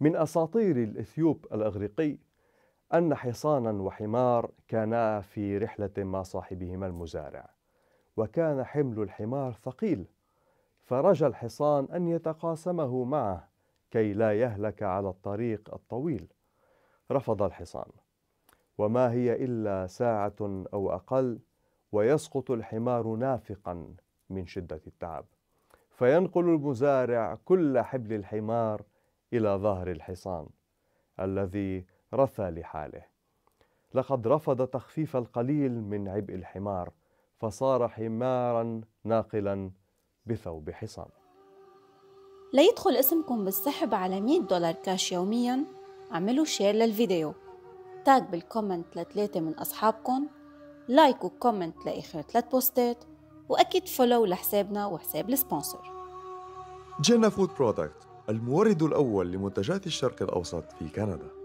من أساطير الإثيوب الإغريقي أن حصانا وحمار كانا في رحلة مع صاحبهما المزارع وكان حمل الحمار ثقيل فرجى الحصان أن يتقاسمه معه كي لا يهلك على الطريق الطويل رفض الحصان وما هي إلا ساعة أو أقل ويسقط الحمار نافقا من شدة التعب فينقل المزارع كل حبل الحمار إلى ظهر الحصان الذي رثى لحاله لقد رفض تخفيف القليل من عبء الحمار فصار حمارا ناقلا بثوب حصان ليدخل اسمكم بالسحب على 100 دولار كاش يوميا اعملوا شير للفيديو تاج بالكومنت لثلاثة من أصحابكم لايك وكومنت لآخر ثلاث بوستات وأكيد فولو لحسابنا وحساب السبونسر جنة فود برودكت المورد الأول لمنتجات الشرق الأوسط في كندا